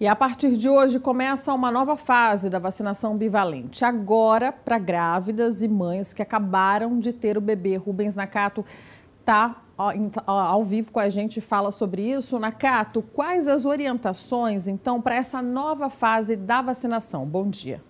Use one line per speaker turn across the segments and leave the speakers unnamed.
E a partir de hoje começa uma nova fase da vacinação bivalente. Agora, para grávidas e mães que acabaram de ter o bebê. Rubens Nakato está ao vivo com a gente e fala sobre isso. Nakato, quais as orientações, então, para essa nova fase da vacinação? Bom dia.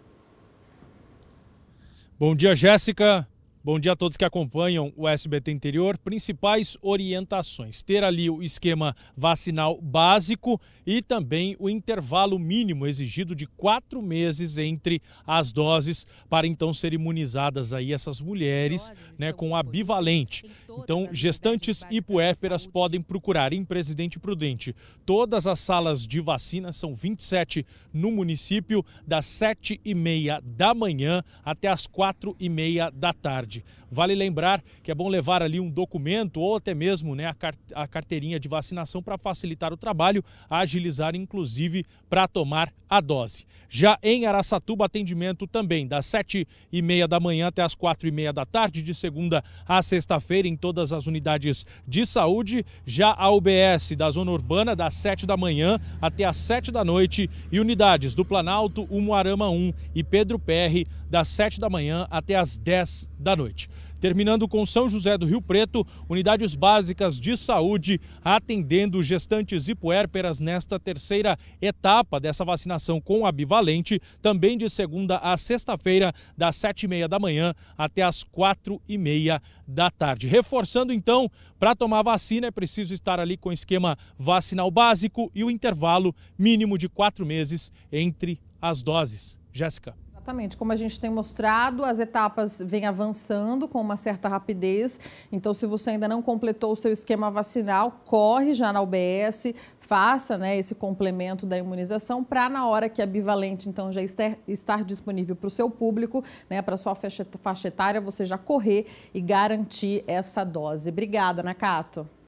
Bom dia, Jéssica. Bom dia a todos que acompanham o SBT Interior. Principais orientações: ter ali o esquema vacinal básico e também o intervalo mínimo exigido de quatro meses entre as doses para então ser imunizadas aí essas mulheres, né, com a bivalente. Então, gestantes e puérperas podem procurar em Presidente Prudente. Todas as salas de vacina são 27 no município, das 7 e meia da manhã até as quatro e meia da tarde. Vale lembrar que é bom levar ali um documento ou até mesmo né, a carteirinha de vacinação para facilitar o trabalho, agilizar inclusive para tomar a dose. Já em Araçatuba, atendimento também das 7h30 da manhã até as 4h30 da tarde, de segunda a sexta-feira, em todas as unidades de saúde. Já a UBS da Zona Urbana, das 7 da manhã até as 7 da noite, e unidades do Planalto, Umuarama 1 e Pedro PR, das 7 da manhã até as 10 da noite noite. Terminando com São José do Rio Preto, unidades básicas de saúde atendendo gestantes e puérperas nesta terceira etapa dessa vacinação com a bivalente, também de segunda a sexta-feira, das sete e meia da manhã até as quatro e meia da tarde. Reforçando então, para tomar vacina é preciso estar ali com o esquema vacinal básico e o intervalo mínimo de quatro meses entre as doses. Jéssica.
Exatamente. Como a gente tem mostrado, as etapas vêm avançando com uma certa rapidez. Então, se você ainda não completou o seu esquema vacinal, corre já na UBS, faça né, esse complemento da imunização para na hora que a bivalente então já estar disponível para o seu público, né, para sua faixa, faixa etária, você já correr e garantir essa dose. Obrigada, Nakato.